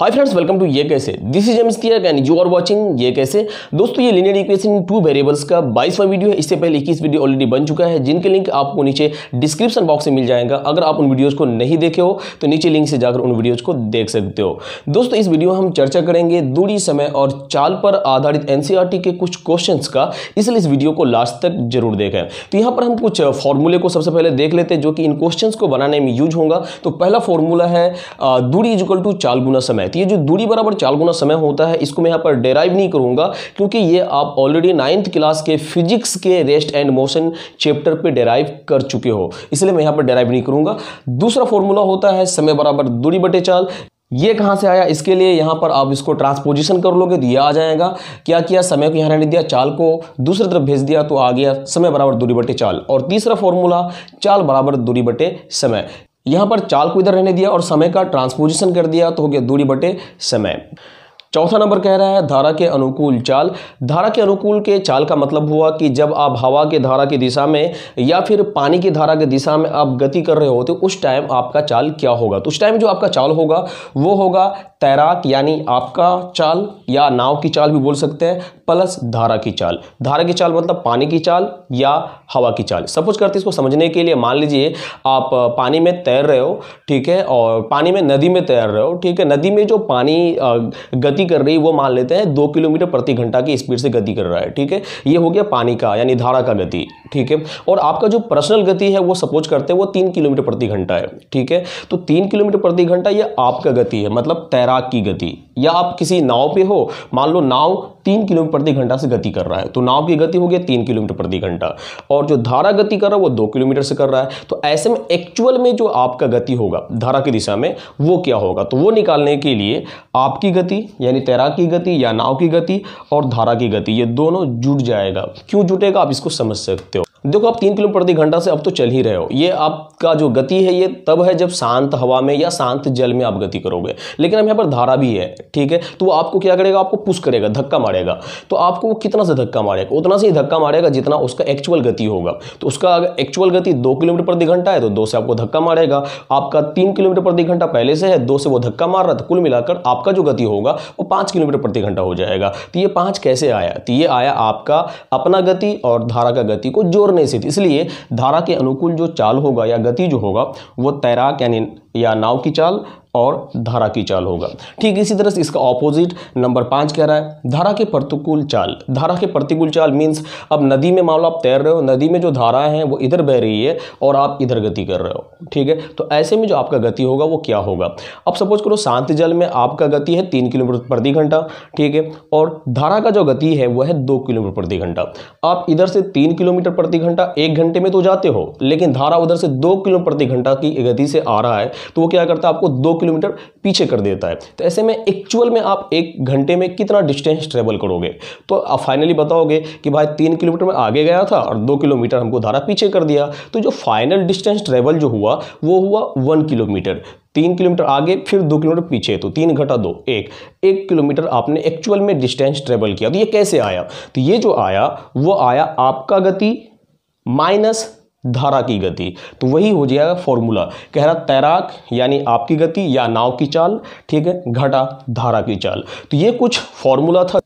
hi friends welcome to Ye Kaise this is किया can you are watching Ye Kaise दोस्तों ये linear equation two variables का बाईसवां video है इससे पहले इक्कीस वीडियो ऑलरेडी बन चुका है जिनके लिंक आपको नीचे डिस्क्रिप्शन बॉक्स में मिल जाएगा अगर आप उन वीडियोज़ को नहीं देखे हो तो नीचे लिंक से जाकर उन वीडियोज़ को देख सकते हो दोस्तों इस वीडियो में हम चर्चा करेंगे दूरी समय और चाल पर आधारित एन e के कुछ क्वेश्चन का इसलिए इस वीडियो को लास्ट तक जरूर देखें तो यहाँ पर हम कुछ फॉर्मूले को सबसे पहले देख लेते हैं जो कि इन क्वेश्चन को बनाने में यूज होगा तो पहला फॉर्मूला है दूरी इजल टू चाल गुना समय रहती ये जो दूरी बराबर चार गुना समय होता है इसको मैं यहाँ पर डेराइव नहीं करूँगा क्योंकि ये आप ऑलरेडी नाइन्थ क्लास के फिजिक्स के रेस्ट एंड मोशन चैप्टर पर डेराइव कर चुके हो इसलिए मैं यहाँ पर डेराइव नहीं करूँगा दूसरा फॉर्मूला होता है समय बराबर दूरी बटे चाल ये कहाँ से आया इसके लिए यहाँ पर आप इसको ट्रांसपोजिशन कर लोगे तो ये आ जाएगा क्या किया समय को यहाँ रहने दिया चाल को दूसरी तरफ भेज दिया तो आ गया समय बराबर दूरी बटे चाल और तीसरा फॉर्मूला चाल बराबर दूरी बटे समय यहाँ पर चाल को इधर रहने दिया और समय का ट्रांसपोजिशन कर दिया तो हो गया दूरी बटे समय चौथा नंबर कह रहा है धारा के अनुकूल चाल धारा के अनुकूल के चाल का मतलब हुआ कि जब आप हवा के धारा की दिशा में या फिर पानी की धारा की दिशा में आप गति कर रहे होते उस टाइम आपका चाल क्या होगा तो उस टाइम जो आपका चाल होगा वो होगा तैराक यानी आपका चाल या नाव की चाल भी बोल सकते हैं प्लस धारा की चाल धारा की चाल मतलब पानी की चाल या हवा की चाल सपोज करते इसको समझने के लिए मान लीजिए आप पानी में तैर रहे हो ठीक है और पानी में नदी में तैर रहे हो ठीक है नदी में जो पानी गति कर रही है वो मान लेते हैं दो किलोमीटर प्रति घंटा की स्पीड से गति कर रहा है ठीक है ये हो गया पानी का यानी धारा का गति ठीक है और आपका जो पर्सनल गति है वो सपोज करते हैं वो तीन किलोमीटर प्रति घंटा है ठीक है तो तीन किलोमीटर प्रति घंटा ये आपका गति है मतलब तैराक की गति या आप किसी नाव पे हो मान लो नाव तीन किलोमीटर प्रति घंटा से गति कर रहा है तो नाव की गति हो गया तीन किलोमीटर प्रति घंटा और जो धारा गति कर रहा है वो दो किलोमीटर से कर रहा है तो ऐसे में एक्चुअल में जो आपका गति होगा धारा की दिशा में वो क्या होगा तो वो निकालने के लिए आपकी गति यानी तैराक की गति या नाव की गति और धारा की गति ये दोनों जुट जाएगा क्यों जुटेगा आप इसको समझ सकते हो देखो आप तीन किलोमीटर प्रति घंटा से अब तो चल ही रहे हो ये आपका जो गति है ये तब है जब शांत हवा में या शांत जल में आप गति करोगे लेकिन अब यहाँ पर धारा भी है ठीक है तो वो आपको क्या करेगा आपको पुश करेगा धक्का मारेगा तो आपको वो कितना से धक्का मारेगा उतना से ही धक्का मारेगा जितना उसका एक्चुअल गति होगा तो उसका एक्चुअल गति दो किलोमीटर प्रति घंटा है तो दो से आपको धक्का मारेगा आपका तीन किलोमीटर प्रति घंटा पहले से है दो से वो धक्का मार रहा था तो कुल मिलाकर आपका जो गति होगा वो पाँच किलोमीटर प्रति घंटा हो जाएगा तो ये पाँच कैसे आया तो ये आया आपका अपना गति और धारा का गति को जोड़ में स्थित इसलिए धारा के अनुकूल जो चाल होगा या गति जो होगा वो तैराक यानी या नाव की चाल और धारा की चाल होगा ठीक इसी तरह से इसका ऑपोजिट नंबर पाँच कह रहा है धारा के प्रतिकूल चाल धारा के प्रतिकूल चाल मीन्स अब नदी में मान लो आप तैर रहे हो नदी में जो धारा हैं वो इधर बह रही है और आप इधर गति कर रहे हो ठीक है तो ऐसे में जो आपका गति होगा वो क्या होगा अब सपोज करो शांत जल में आपका गति है तीन किलोमीटर प्रति घंटा ठीक है और धारा का जो गति है वह है दो किलोमीटर प्रति घंटा आप इधर से तीन किलोमीटर प्रति घंटा एक घंटे में तो जाते हो लेकिन धारा उधर से दो किलोमीटर प्रति घंटा की गति से आ रहा है तो वो क्या करता है आपको दो किलोमीटर पीछे कर देता है तो ऐसे में एक्चुअल में आप एक घंटे में कितना डिस्टेंस ट्रेवल करोगे तो आप फाइनली बताओगे कि भाई तीन किलोमीटर में आगे गया था और दो किलोमीटर हमको धारा पीछे कर दिया तो जो फाइनल डिस्टेंस ट्रेवल जो हुआ वो हुआ वन किलोमीटर तीन किलोमीटर आगे फिर दो किलोमीटर पीछे तो तीन घटा दो एक एक किलोमीटर आपने एक्चुअल में डिस्टेंस ट्रेवल किया तो ये कैसे आया तो ये जो आया वो आया आपका गति माइनस धारा की गति तो वही हो जाएगा फॉर्मूला कह रहा तैराक यानी आपकी गति या नाव की चाल ठीक है घटा धारा की चाल तो ये कुछ फॉर्मूला था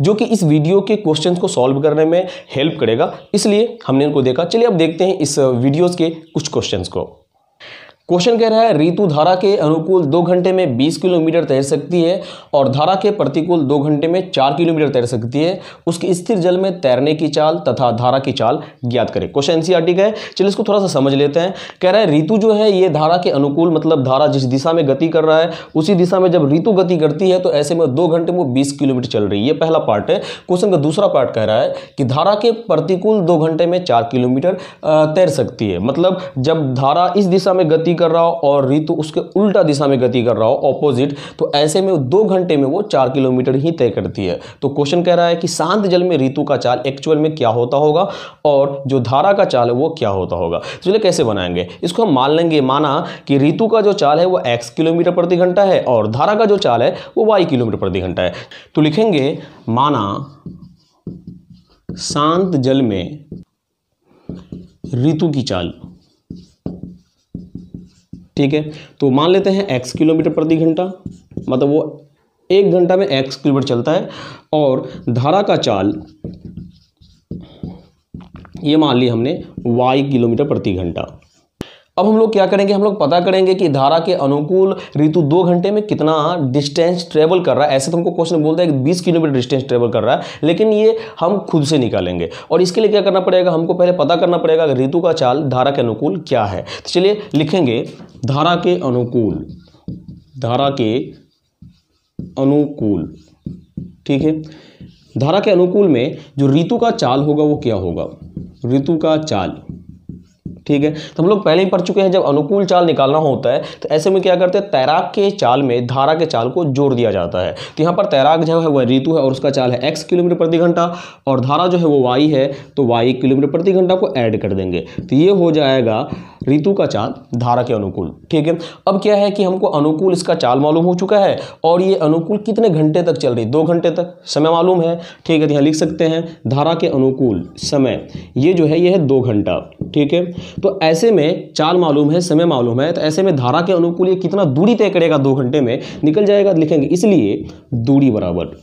जो कि इस वीडियो के क्वेश्चन को सॉल्व करने में हेल्प करेगा इसलिए हमने इनको देखा चलिए अब देखते हैं इस वीडियोज़ के कुछ क्वेश्चन को क्वेश्चन कह रहा है ऋतु धारा के अनुकूल दो घंटे में बीस किलोमीटर तैर सकती है और धारा के प्रतिकूल दो घंटे में चार किलोमीटर तैर सकती है उसके स्थिर जल में तैरने की चाल तथा धारा की चाल ज्ञात करें क्वेश्चन एनसीईआरटी का है चलिए इसको थोड़ा सा समझ लेते हैं कह रहा है ऋतु जो है ये धारा के अनुकूल मतलब धारा जिस दिशा में गति कर रहा है उसी दिशा में जब ऋतु गति करती है तो ऐसे में दो घंटे में बीस किलोमीटर चल रही है पहला पार्ट है क्वेश्चन का दूसरा पार्ट कह रहा है कि धारा के प्रतिकूल दो घंटे में चार किलोमीटर तैर सकती है मतलब जब धारा इस दिशा में गति कर रहा हो और ऋतु उसके उल्टा दिशा में गति कर रहा हो ऑपोजिट तो ऐसे में दो घंटे में वो चार किलोमीटर ही तय करती है तो क्वेश्चन कह रहा है कि शांत जल में ऋतु का चाल एक्चुअल में क्या होता होगा और जो धारा का चाल है वो क्या होता होगा तो चलिए कैसे बनाएंगे इसको हम मान लेंगे माना कि ऋतु का जो चाल है वो एक्स किलोमीटर प्रति घंटा है और धारा का जो चाल है वो वाई किलोमीटर प्रति घंटा है तो लिखेंगे माना शांत जल में ऋतु की चाल ठीक है तो मान लेते हैं एक्स किलोमीटर प्रति घंटा मतलब वो एक घंटा में एक्स किलोमीटर चलता है और धारा का चाल ये मान ली हमने वाई किलोमीटर प्रति घंटा अब हम लोग क्या करेंगे हम लोग पता करेंगे कि धारा के अनुकूल ऋतु दो घंटे में कितना डिस्टेंस ट्रेवल कर रहा है ऐसे तो हमको क्वेश्चन बोलता है कि बीस किलोमीटर डिस्टेंस ट्रेवल कर रहा है लेकिन ये हम खुद से निकालेंगे और इसके लिए क्या करना पड़ेगा हमको पहले पता करना पड़ेगा कि ऋतु का चाल धारा के अनुकूल क्या है तो चलिए लिखेंगे धारा के अनुकूल धारा के अनुकूल ठीक है धारा के अनुकूल में जो ऋतु का चाल होगा वो क्या होगा ऋतु का चाल ठीक है तो हम लोग पहले ही पढ़ चुके हैं जब अनुकूल चाल निकालना होता है तो ऐसे में क्या करते हैं तैराक के चाल में धारा के चाल को जोड़ दिया जाता है तो यहाँ पर तैराक जो है वह ऋतु है और उसका चाल है एक्स किलोमीटर प्रति घंटा और धारा जो है वो वाई है तो वाई किलोमीटर प्रति घंटा को ऐड कर देंगे तो ये हो जाएगा ऋतु का चांद धारा के अनुकूल ठीक है अब क्या है कि हमको अनुकूल इसका चाल मालूम हो चुका है और ये अनुकूल कितने घंटे तक चल रही दो घंटे तक समय मालूम है ठीक है तो यहाँ लिख सकते हैं धारा के अनुकूल समय ये जो है ये है दो घंटा ठीक है तो ऐसे में चाल मालूम है समय मालूम है तो ऐसे में धारा के अनुकूल ये कितना दूरी तय करेगा दो घंटे में निकल जाएगा लिखेंगे इसलिए दूरी बराबर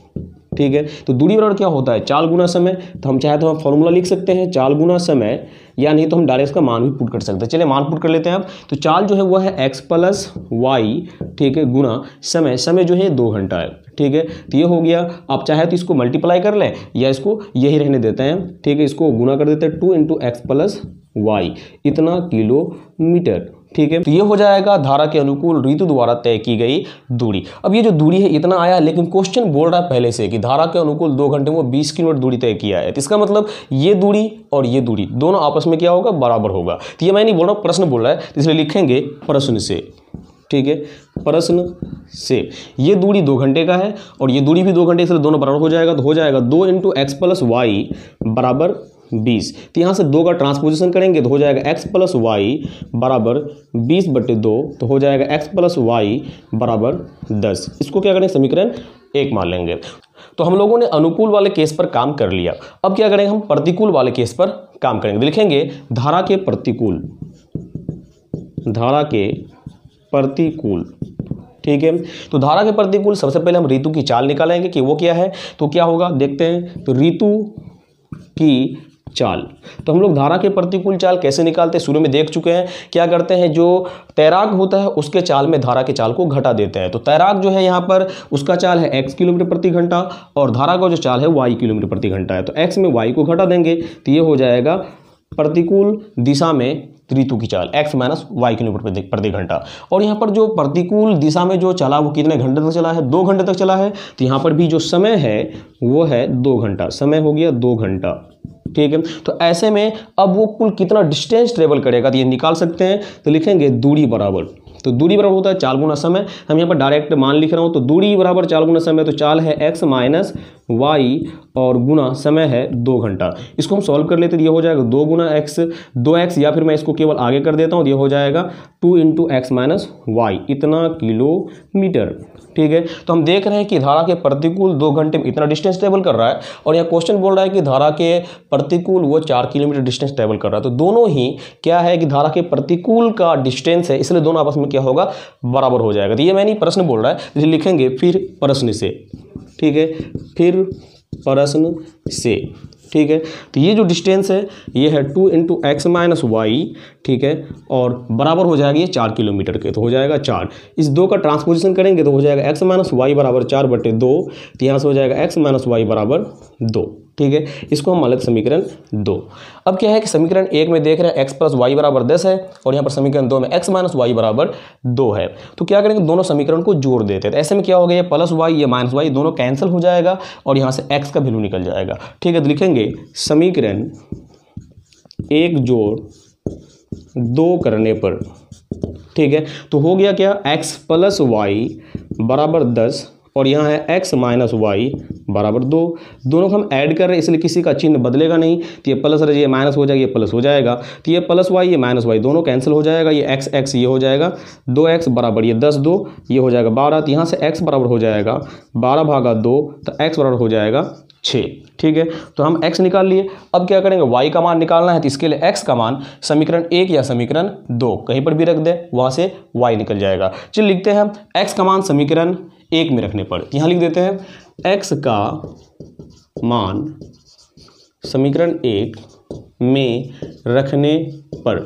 ठीक है तो दूरी बराबर क्या होता है चाल गुना समय तो हम चाहे तो हम फॉर्मूला लिख सकते हैं चाल गुना समय या नहीं तो हम डायरेक्ट का मान भी पुट कर सकते हैं चलिए मान पुट कर लेते हैं अब तो चाल जो है वह है एक्स प्लस वाई ठीक है गुना समय समय जो है दो घंटा है ठीक है तो ये हो गया आप चाहे तो इसको मल्टीप्लाई कर लें या इसको यही रहने देते हैं ठीक है इसको गुना कर देते हैं two into X plus Y इतना किलोमीटर ठीक है तो ये हो जाएगा धारा के अनुकूल ऋतु द्वारा तय की गई दूरी अब ये जो दूरी है इतना आया लेकिन क्वेश्चन बोल रहा है पहले से कि धारा के अनुकूल दो घंटे में बीस किलोमीटर दूरी तय किया है तो इसका मतलब ये दूरी और ये दूरी दोनों आपस में क्या होगा बराबर होगा तो ये मैं नहीं बोल रहा प्रश्न बोल रहा है तो इसलिए लिखेंगे प्रश्न से ठीक है प्रश्न से ये दूरी दो घंटे का है और ये दूरी भी दो घंटे इसलिए दोनों बराबर हो जाएगा तो हो जाएगा दो इंटू एक्स प्लस वाई बराबर बीस तो यहाँ से दो का ट्रांसपोजिशन करेंगे तो हो जाएगा एक्स प्लस वाई बराबर बीस बटे दो तो हो जाएगा एक्स प्लस वाई बराबर दस इसको क्या करेंगे समीकरण एक मान लेंगे तो हम लोगों ने अनुकूल वाले केस पर काम कर लिया अब क्या करेंगे हम प्रतिकूल वाले केस पर काम करेंगे लिखेंगे धारा के प्रतिकूल धारा के प्रतिकूल ठीक है तो धारा के प्रतिकूल सबसे पहले हम ऋतु की चाल निकालेंगे कि वो क्या है तो क्या होगा देखते हैं तो ऋतु की चाल तो हम लोग धारा के प्रतिकूल चाल कैसे निकालते हैं शुरू में देख चुके हैं क्या करते हैं जो तैराक होता है उसके चाल में धारा के चाल को घटा देते हैं तो तैराक जो है यहाँ पर उसका चाल है एक्स किलोमीटर प्रति घंटा और धारा का जो चाल है वाई किलोमीटर प्रति घंटा है तो एक्स में वाई को घटा देंगे तो ये हो जाएगा प्रतिकूल दिशा में ऋतु की चाल x माइनस वाई किलोमीटर प्रति घंटा और यहाँ पर जो प्रतिकूल दिशा में जो चला वो कितने घंटे तक चला है दो घंटे तक चला है तो यहाँ पर भी जो समय है वो है दो घंटा समय हो गया दो घंटा ठीक है तो ऐसे में अब वो कुल कितना डिस्टेंस ट्रेवल करेगा तो ये निकाल सकते हैं तो लिखेंगे दूरी बराबर तो दूरी बराबर होता है चाल गुना समय हम यहाँ पर डायरेक्ट मान लिख रहा हूँ तो दूरी बराबर चाल गुना समय तो चाल है एक्स माइनस वाई और गुना समय है दो घंटा इसको हम सॉल्व कर लेते तो ये हो जाएगा दो गुना एक्स दो एक्स या फिर मैं इसको केवल आगे कर देता हूँ तो ये हो जाएगा two into X minus Y इतना किलोमीटर ठीक है तो हम देख रहे हैं कि धारा के प्रतिकूल दो घंटे में इतना डिस्टेंस ट्रेवल कर रहा है और यहाँ क्वेश्चन बोल रहा है कि धारा के प्रतिकूल वो चार किलोमीटर डिस्टेंस ट्रेवल कर रहा है तो दोनों ही क्या है कि धारा के प्रतिकूल का डिस्टेंस है इसलिए दोनों आपस में क्या होगा बराबर हो जाएगा तो ये मैं प्रश्न बोल रहा है लिखेंगे फिर प्रश्न से ठीक है फिर फिर प्रश्न से ठीक है तो ये जो डिस्टेंस है ये है two into X minus Y ठीक है और बराबर हो जाएगा ये चार किलोमीटर के तो हो जाएगा चार इस दो का ट्रांसपोजिशन करेंगे तो हो जाएगा एक्स माइनस वाई बराबर चार बटे दो तो यहाँ से हो जाएगा एक्स माइनस वाई बराबर दो ठीक है इसको हम अलग समीकरण दो अब क्या है कि समीकरण एक में देख रहे हैं एक्स प्लस वाई बराबर दस है और यहाँ पर समीकरण दो में एक्स माइनस वाई बराबर दो है तो क्या करेंगे दोनों समीकरण को जोड़ देते हैं तो ऐसे में क्या हो गया प्लस वाई या माइनस वाई दोनों कैंसिल हो जाएगा और यहाँ से एक्स का वैल्यू निकल जाएगा ठीक है तो लिखेंगे समीकरण एक जोड़ दो करने पर ठीक है तो हो गया क्या एक्स प्लस वाई बराबर दस और यहाँ है x माइनस वाई बराबर दो दोनों को हम ऐड कर रहे हैं इसलिए किसी का चिन्ह बदलेगा नहीं तो ये प्लस रहिए ये माइनस हो जाएगा ये प्लस हो जाएगा तो ये प्लस वाई ये माइनस वाई दोनों कैंसिल हो जाएगा ये एक्स एक्स ये हो जाएगा दो एक्स बराबर ये दस दो ये हो जाएगा बारह तो यहाँ से एक्स बराबर हो जाएगा बारह भागा दो तो एक्स बराबर हो जाएगा छः ठीक है तो हम x निकाल लिए अब क्या करेंगे y का मान निकालना है तो इसके लिए x का मान समीकरण एक या समीकरण दो कहीं पर भी रख दे वहाँ से y निकल जाएगा चलिए लिखते हैं x का मान समीकरण एक में रखने पर यहाँ लिख देते हैं एक्स का मान समीकरण एक में रखने पर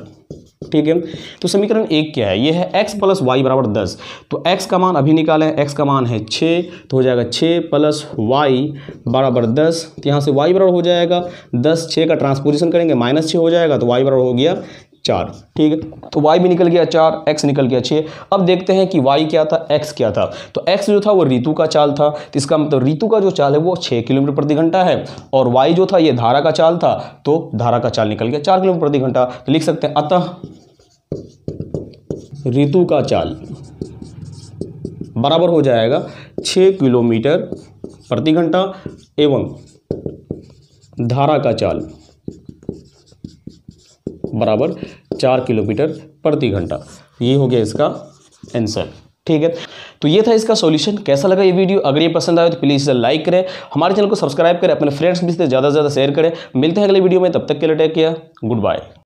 ठीक है तो समीकरण एक क्या है ये है x प्लस वाई बराबर दस तो x का मान अभी निकालें x का मान है छः तो हो जाएगा छः प्लस वाई बराबर दस तो यहाँ से y बराबर हो जाएगा दस छः का ट्रांसपोजिशन करेंगे माइनस छः हो जाएगा तो y बराबर हो गया चार ठीक है तो वाई भी निकल गया चार एक्स निकल गया छः अब देखते हैं कि वाई क्या था एक्स क्या था तो एक्स जो था वो ऋतु का चाल था तो इसका मतलब ऋतु का जो चाल है वो छः किलोमीटर प्रति घंटा है और वाई जो था ये धारा का चाल था तो धारा का चाल निकल गया चार किलोमीटर प्रति घंटा तो लिख सकते हैं अतः ऋतु का चाल बराबर हो जाएगा छः किलोमीटर प्रति घंटा एवं धारा का चाल बराबर चार किलोमीटर प्रति घंटा ये हो गया इसका आंसर ठीक है तो ये था इसका सॉल्यूशन कैसा लगा ये वीडियो अगर ये पसंद आए तो प्लीज़ इसे लाइक करें हमारे चैनल को सब्सक्राइब करें अपने फ्रेंड्स भी इसे ज़्यादा से ज़्यादा शेयर करें मिलते हैं अगले वीडियो में तब तक के लिए टेक किया गुड बाय